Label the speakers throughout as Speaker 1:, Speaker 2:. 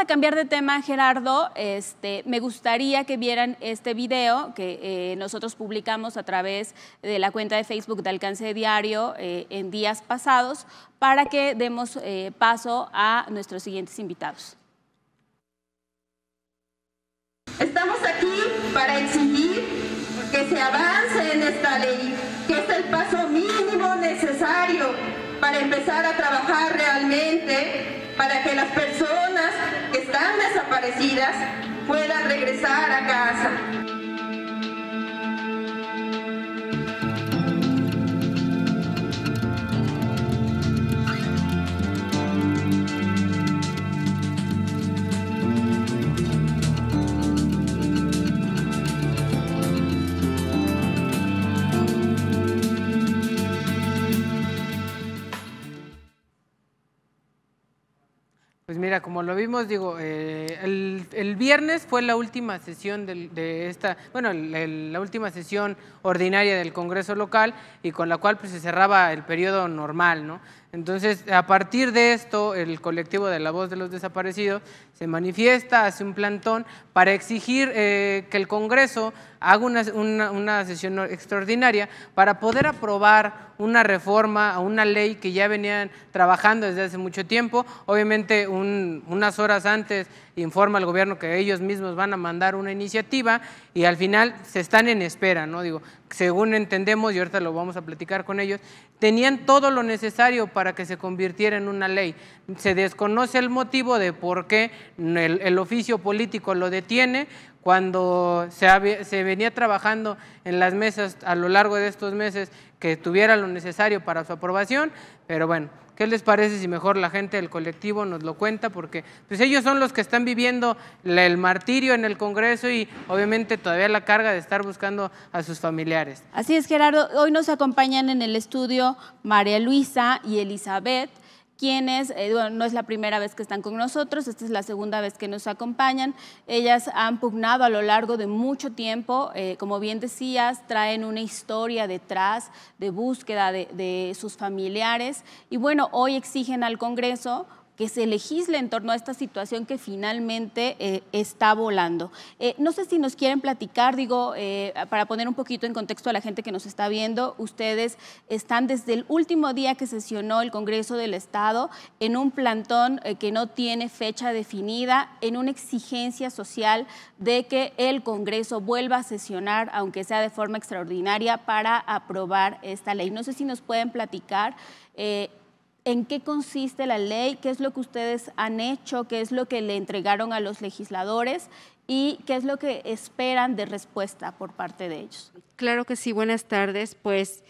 Speaker 1: a cambiar de tema, Gerardo. Este, me gustaría que vieran este video que eh, nosotros publicamos a través de la cuenta de Facebook de Alcance Diario eh, en días pasados para que demos eh, paso a nuestros siguientes invitados. Estamos aquí para exigir
Speaker 2: que se avance en esta ley, que es el paso mínimo necesario para empezar a trabajar realmente para que las personas puedan regresar a casa.
Speaker 3: Pues mira, como lo vimos, digo, eh, el, viernes fue la última sesión de, esta, bueno, la última sesión ordinaria del Congreso local y con la cual pues, se cerraba el periodo normal, ¿no? Entonces, a partir de esto, el colectivo de la voz de los desaparecidos se manifiesta, hace un plantón para exigir eh, que el Congreso haga una, sesión extraordinaria para poder aprobar una reforma a una ley que ya venían trabajando desde hace mucho tiempo. Obviamente, unas horas antes informa al gobierno que ellos mismos van a mandar una iniciativa y al final se están en espera, ¿no? Digo, según entendemos, y ahorita lo vamos a platicar con ellos, tenían todo lo necesario para para que se convirtiera en una ley. Se desconoce el motivo de por qué el, el oficio político lo detiene, cuando se, venía trabajando en las mesas a lo largo de estos meses que tuviera lo necesario para su aprobación, pero bueno, ¿qué les parece si mejor la gente del colectivo nos lo cuenta? Porque pues, ellos son los que están viviendo el martirio en el Congreso y obviamente todavía la carga de estar buscando a sus familiares.
Speaker 1: Así es, Gerardo. Hoy nos acompañan en el estudio María Luisa y Elizabeth quienes, bueno, eh, no es la primera vez que están con nosotros, esta es la segunda vez que nos acompañan. Ellas han pugnado a lo largo de mucho tiempo, eh, como bien decías, traen una historia detrás de búsqueda de, de sus familiares y bueno, hoy exigen al Congreso que se legisle en torno a esta situación que finalmente eh, está volando. Eh, no sé si nos quieren platicar, digo, eh, para poner un poquito en contexto a la gente que nos está viendo, ustedes están desde el último día que sesionó el Congreso del Estado en un plantón que no tiene fecha definida, en una exigencia social de que el Congreso vuelva a sesionar, aunque sea de forma extraordinaria, para aprobar esta ley. No sé si nos pueden platicar en qué consiste la ley, qué es lo que ustedes han hecho, qué es lo que le entregaron a los legisladores y qué es lo que esperan de respuesta por parte de ellos.
Speaker 2: Claro que sí, buenas tardes. Pues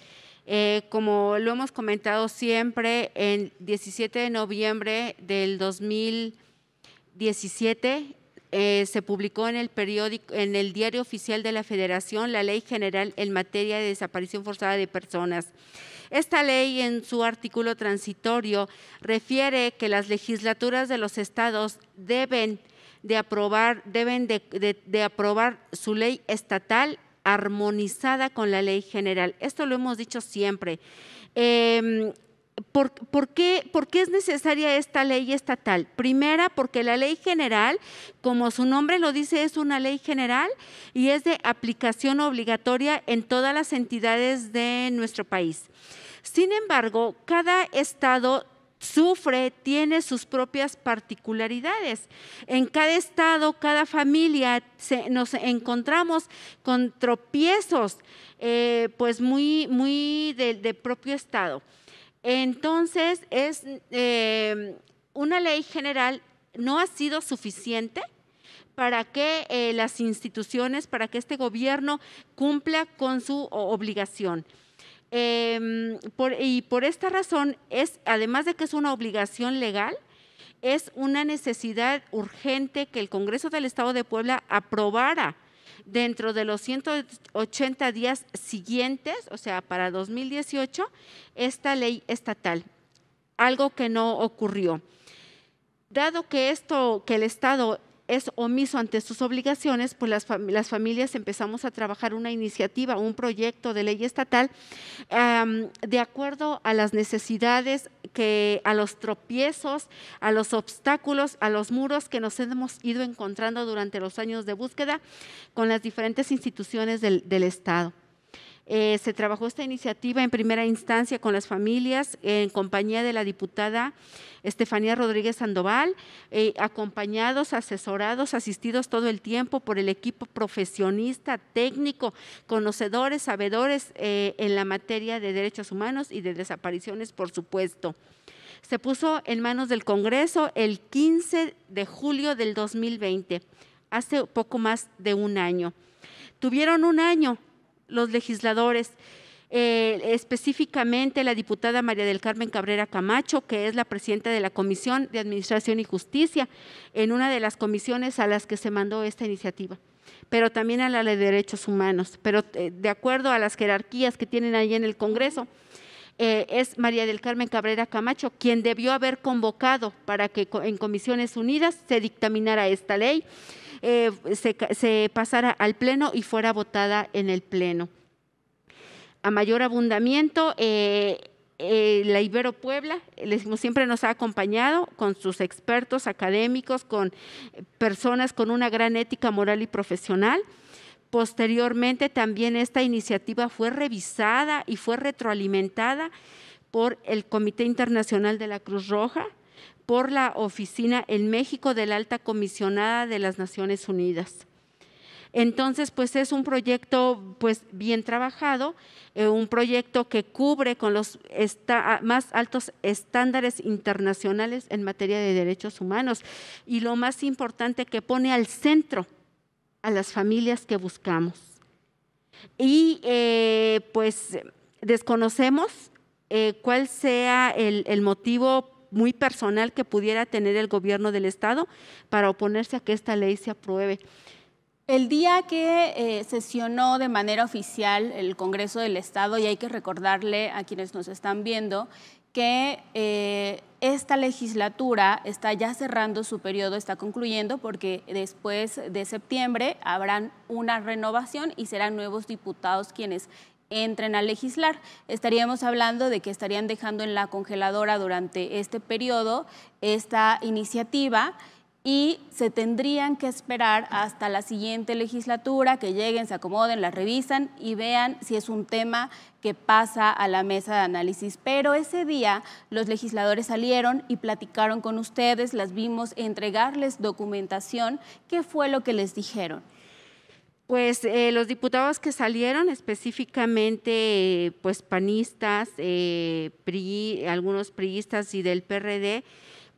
Speaker 2: eh, como lo hemos comentado siempre, el 17 de noviembre del 2017 eh, se publicó en el periódico, en el Diario Oficial de la Federación, la Ley General en materia de desaparición forzada de personas. Esta ley en su artículo transitorio refiere que las legislaturas de los estados deben de aprobar, deben de, aprobar su ley estatal armonizada con la ley general. Esto lo hemos dicho siempre. Em, ¿Por, qué, es necesaria esta ley estatal? Primera, porque la ley general, como su nombre lo dice, es una ley general y es de aplicación obligatoria en todas las entidades de nuestro país. Sin embargo, cada estado sufre, tiene sus propias particularidades. En cada estado, cada familia se, nos encontramos con tropiezos, eh, pues muy, muy del de propio estado. Entonces, es eh, una ley general no ha sido suficiente para que eh, las instituciones, para que este gobierno cumpla con su obligación. Em, y por esta razón, es, además de que es una obligación legal, es una necesidad urgente que el Congreso del Estado de Puebla aprobara dentro de los 180 días siguientes, o sea, para 2018, esta ley estatal, algo que no ocurrió. Dado que esto, que el Estado es omiso ante sus obligaciones, pues las, familias empezamos a trabajar una iniciativa, un proyecto de ley estatal de acuerdo a las necesidades, que, a los tropiezos, a los obstáculos, a los muros que nos hemos ido encontrando durante los años de búsqueda con las diferentes instituciones del Estado. Eh, se trabajó esta iniciativa en primera instancia con las familias en compañía de la diputada Estefanía Rodríguez Sandoval, eh, acompañados, asesorados, asistidos todo el tiempo por el equipo profesionista, técnico, conocedores, sabedores eh, en la materia de derechos humanos y de desapariciones, por supuesto. Se puso en manos del Congreso el 15 de julio del 2020, hace poco más de un año. Tuvieron un año los legisladores, eh, específicamente la diputada María del Carmen Cabrera Camacho, que es la presidenta de la Comisión de Administración y Justicia, en una de las comisiones a las que se mandó esta iniciativa pero también a la de derechos humanos, pero eh, de acuerdo a las jerarquías que tienen ahí en el Congreso. Eh, es María del Carmen Cabrera Camacho, quien debió haber convocado para que en Comisiones Unidas se dictaminara esta ley, eh, se, pasara al Pleno y fuera votada en el Pleno. A mayor abundamiento, eh, la Ibero Puebla, siempre nos ha acompañado con sus expertos académicos, con personas con una gran ética moral y profesional. Posteriormente también esta iniciativa fue revisada y fue retroalimentada por el Comité Internacional de la Cruz Roja, por la Oficina en México de la Alta Comisionada de las Naciones Unidas. Entonces, pues es un proyecto pues bien trabajado, eh, un proyecto que cubre con los más altos estándares internacionales en materia de derechos humanos y lo más importante que pone al centro a las familias que buscamos. Y eh, pues desconocemos eh, cuál sea el, motivo muy personal que pudiera tener el gobierno del Estado para oponerse a que esta ley se apruebe.
Speaker 1: El día que eh, sesionó de manera oficial el Congreso del Estado, y hay que recordarle a quienes nos están viendo, que esta legislatura está ya cerrando su periodo, está concluyendo, porque después de septiembre habrán una renovación y serán nuevos diputados quienes entren a legislar. Estaríamos hablando de que estarían dejando en la congeladora durante este periodo esta iniciativa y se tendrían que esperar hasta la siguiente legislatura, que lleguen, se acomoden, la revisan y vean si es un tema que pasa a la mesa de análisis. Pero ese día los legisladores salieron y platicaron con ustedes, las vimos entregarles documentación. ¿Qué fue lo que les dijeron? Pues eh, los diputados que salieron,
Speaker 2: específicamente pues panistas, eh, PRI, algunos priistas y del PRD,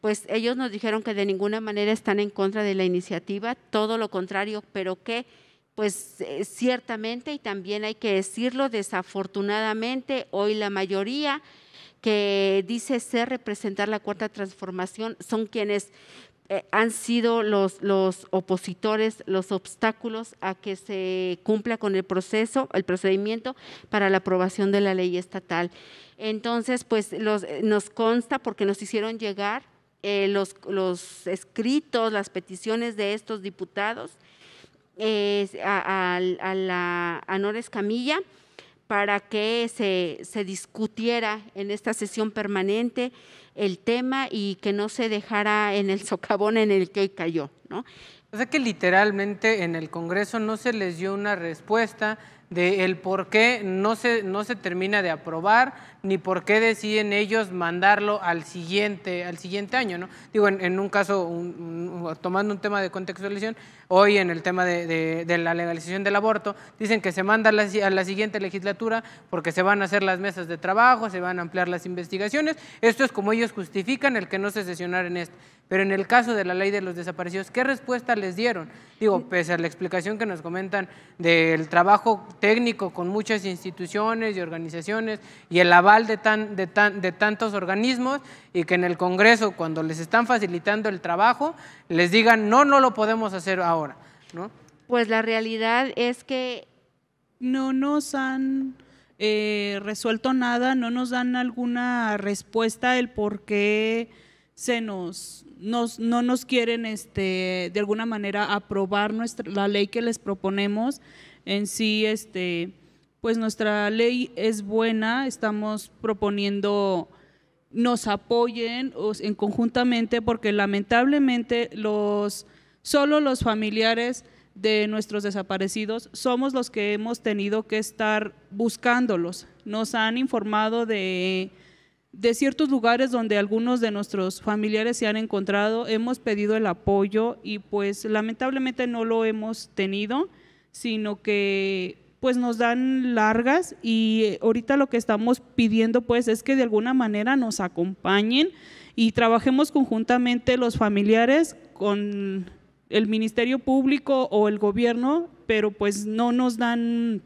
Speaker 2: pues ellos nos dijeron que de ninguna manera están en contra de la iniciativa, todo lo contrario, pero que pues eh, ciertamente, y también hay que decirlo, desafortunadamente, hoy la mayoría que dice ser representar la cuarta transformación son quienes eh, han sido los, los opositores, los obstáculos a que se cumpla con el proceso, el procedimiento para la aprobación de la ley estatal. Entonces, pues eh, nos consta porque nos hicieron llegar eh, los, los, escritos, las peticiones de estos diputados eh, a, la, Nores Camilla para que se, se, discutiera en esta sesión permanente
Speaker 3: el tema y que no se dejara en el socavón en el que cayó. ¿no? O sea que literalmente en el Congreso no se les dio una respuesta, de el por qué no se, no se termina de aprobar, ni por qué deciden ellos mandarlo al siguiente, al siguiente año, ¿no? Digo, en, un caso, tomando un tema de contextualización, hoy en el tema de, la legalización del aborto, dicen que se manda a la, siguiente legislatura porque se van a hacer las mesas de trabajo, se van a ampliar las investigaciones. Esto es como ellos justifican el que no se sesionara en esto. Pero en el caso de la ley de los desaparecidos, ¿qué respuesta les dieron? Digo, pese a la explicación que nos comentan del trabajo técnico con muchas instituciones y organizaciones y el aval de, tan, de, de tantos organismos, y que en el Congreso, cuando les están facilitando el trabajo, les digan, no, no lo podemos hacer ahora,
Speaker 4: ¿no? Pues la realidad es que no nos han eh, resuelto nada, no nos dan alguna respuesta del por qué se nos, nos, no nos quieren este, de alguna manera aprobar nuestra, la ley que les proponemos. En sí, este, pues nuestra ley es buena, estamos proponiendo nos apoyen en conjuntamente porque lamentablemente los solo los familiares de nuestros desaparecidos somos los que hemos tenido que estar buscándolos. Nos han informado de, de ciertos lugares donde algunos de nuestros familiares se han encontrado, hemos pedido el apoyo y pues lamentablemente no lo hemos tenido, sino que pues nos dan largas y eh, ahorita lo que estamos pidiendo pues es que de alguna manera nos acompañen y trabajemos conjuntamente los familiares con el Ministerio Público o el gobierno, pero pues no nos dan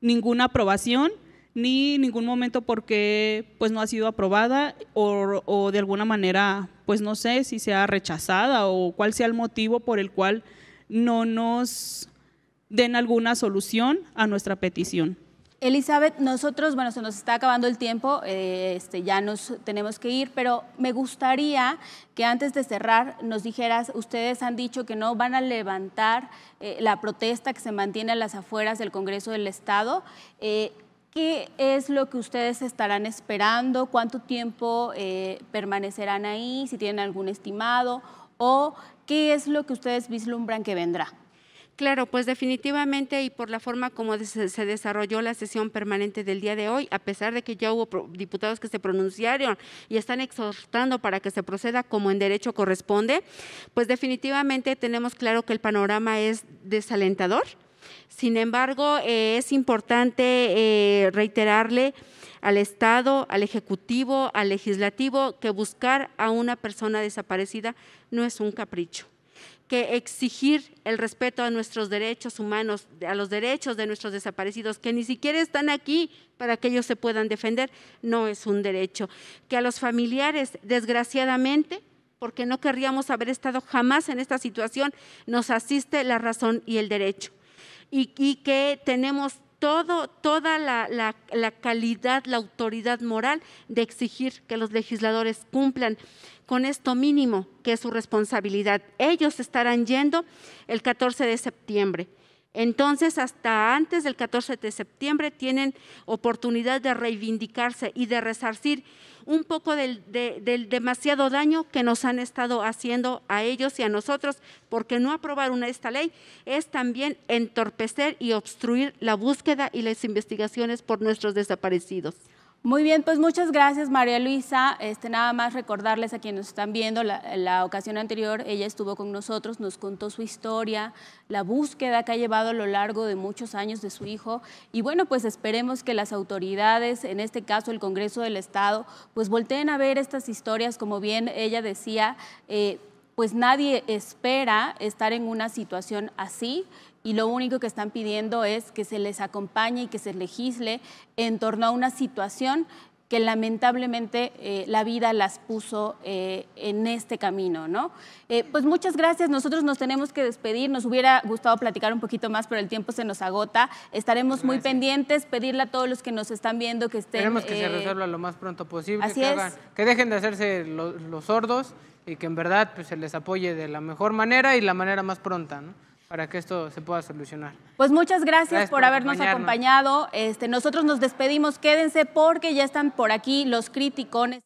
Speaker 4: ninguna aprobación ni ningún momento porque pues no ha sido aprobada o, de alguna manera pues no sé si sea rechazada o cuál sea el motivo por el cual no nos den alguna solución a nuestra petición.
Speaker 1: Elizabeth, nosotros, bueno, se nos está acabando el tiempo, eh, este, ya nos tenemos que ir, pero me gustaría que antes de cerrar nos dijeras, ustedes han dicho que no van a levantar eh, la protesta que se mantiene a las afueras del Congreso del Estado. Eh, ¿Qué es lo que ustedes estarán esperando? ¿Cuánto tiempo permanecerán ahí? Si tienen algún estimado, o qué es lo que ustedes vislumbran que vendrá. Claro, pues definitivamente y por la forma como se
Speaker 2: desarrolló la sesión permanente del día de hoy, a pesar de que ya hubo diputados que se pronunciaron y están exhortando para que se proceda como en derecho corresponde, pues definitivamente tenemos claro que el panorama es desalentador. Sin embargo, eh, es importante eh, reiterarle al Estado, al Ejecutivo, al Legislativo, que buscar a una persona desaparecida no es un capricho que exigir el respeto a nuestros derechos humanos, a los derechos de nuestros desaparecidos, que ni siquiera están aquí para que ellos se puedan defender, no es un derecho. Que a los familiares, desgraciadamente, porque no querríamos haber estado jamás en esta situación, nos asiste la razón y el derecho. Y, que tenemos todo, toda la, la, calidad, la autoridad moral de exigir que los legisladores cumplan con esto mínimo que es su responsabilidad. Ellos estarán yendo el 14 de septiembre. Entonces, hasta antes del 14 de septiembre tienen oportunidad de reivindicarse y de resarcir un poco del, demasiado daño que nos han estado haciendo a ellos y a nosotros, porque no aprobar una, esta ley es también entorpecer y obstruir la búsqueda y las investigaciones por nuestros desaparecidos.
Speaker 1: Muy bien, pues muchas gracias María Luisa. Este, nada más recordarles a quienes nos están viendo, la, ocasión anterior ella estuvo con nosotros, nos contó su historia, la búsqueda que ha llevado a lo largo de muchos años de su hijo y bueno, pues esperemos que las autoridades, en este caso el Congreso del Estado, pues volteen a ver estas historias, como bien ella decía, eh, pues nadie espera estar en una situación así y lo único que están pidiendo es que se les acompañe y que se legisle en torno a una situación que lamentablemente eh, la vida las puso eh, en este camino, ¿no? Eh, pues muchas gracias, nosotros nos tenemos que despedir, nos hubiera gustado platicar un poquito más, pero el tiempo se nos agota, estaremos muy pendientes, pedirle a todos los que nos están viendo que estén... Queremos que se resuelva
Speaker 3: lo más pronto posible, que, que dejen de hacerse los sordos y que en verdad pues, se les apoye de la mejor manera y la manera más pronta, ¿no? para que esto se pueda solucionar.
Speaker 1: Pues muchas gracias, por, habernos acompañado. Este, nosotros nos despedimos. Quédense porque ya están por aquí los criticones.